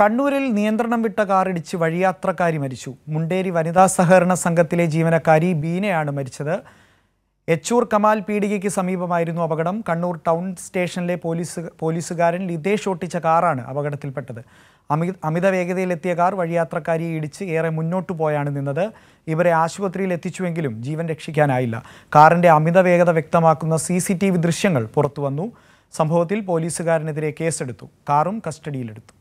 കണ്ണൂരിൽ നിയന്ത്രണം വിട്ട കാറിടിച്ച് വഴിയാത്രക്കാരി മരിച്ചു മുണ്ടേരി വനിതാ സഹകരണ സംഘത്തിലെ ജീവനക്കാരി ബീനയാണ് മരിച്ചത് എച്ചൂർ കമാൽ പീടികയ്ക്ക് സമീപമായിരുന്നു അപകടം കണ്ണൂർ ടൗൺ സ്റ്റേഷനിലെ പോലീസ് പോലീസുകാരൻ ലിതേഷ് ഓട്ടിച്ച കാറാണ് അപകടത്തിൽപ്പെട്ടത് അമിത അമിത വേഗതയിലെത്തിയ കാർ വഴിയാത്രക്കാരിയെ ഇടിച്ച് ഏറെ മുന്നോട്ടു പോയാണ് നിന്നത് ഇവരെ ആശുപത്രിയിൽ എത്തിച്ചുവെങ്കിലും ജീവൻ രക്ഷിക്കാനായില്ല കാറിൻ്റെ അമിത വേഗത വ്യക്തമാക്കുന്ന സി സി ടി വി ദൃശ്യങ്ങൾ പുറത്തുവന്നു സംഭവത്തിൽ പോലീസുകാരനെതിരെ കേസെടുത്തു കാറും കസ്റ്റഡിയിലെടുത്തു